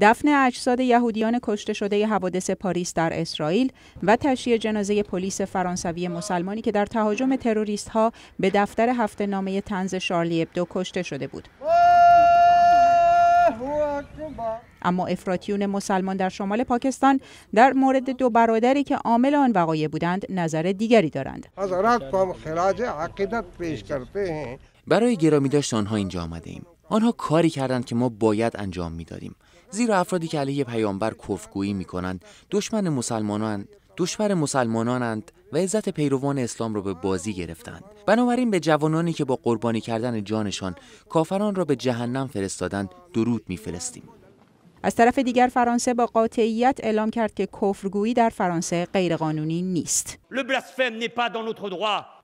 دفن اجساد یهودیان کشته شده حوادث پاریس در اسرائیل و تشییع جنازه پلیس فرانسوی مسلمانی که در تهاجم تروریست ها به دفتر هفته نامه تنز شارلی ابدو کشته شده بود. اما افراتیون مسلمان در شمال پاکستان در مورد دو برادری که عامل آن وقایع بودند نظر دیگری دارند برای گرامی داشت آنها اینجا آمده ایم آنها کاری کردند که ما باید انجام دادیم. زیرا افرادی که علیه پیامبر کفرگویی کنند، دشمن مسلمانان دشمن مسلمانانند و عزت پیروان اسلام را به بازی گرفتند بنابراین به جوانانی که با قربانی کردن جانشان کافران را به جهنم فرستادند درود میفرستیم از طرف دیگر فرانسه با قاطعیت اعلام کرد که کفرگویی در فرانسه غیرقانونی نیست.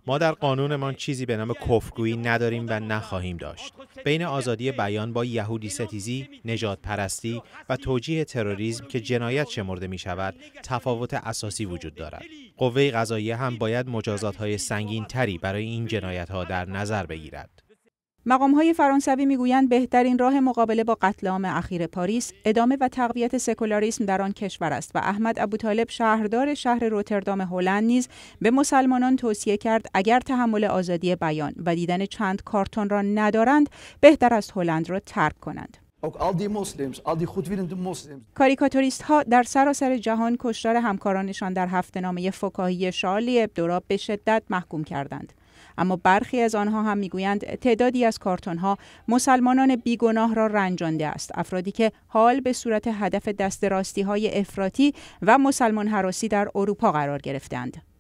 ما در قانونمان چیزی به نام کفرگویی نداریم و نخواهیم داشت. بین آزادی بیان با یهودی ستیزی، نجات پرستی و توجیه تروریسم که جنایت شمرده می شود، تفاوت اساسی وجود دارد. قوه قضاییه هم باید مجازات های سنگین تری برای این جنایت ها در نظر بگیرد. مقام های فرانسوی میگویند بهترین راه مقابله با قتل عام اخیر پاریس ادامه و تقویت سکولاریسم در آن کشور است و احمد ابوطالب شهردار شهر روتردام هلند نیز به مسلمانان توصیه کرد اگر تحمل آزادی بیان و دیدن چند کارتون را ندارند بهتر است هلند را ترک کنند کاریکاتوریست ها در سراسر جهان کشتار همکارانشان در هفته نامه فکاهی شارلی ابدو به شدت محکوم کردند. اما برخی از آنها هم میگویند تعدادی از کارتون ها مسلمانان بیگناه را رنجانده است افرادی که حال به صورت هدف دست راستی های افراطی و مسلمان حراسی در اروپا قرار گرفتند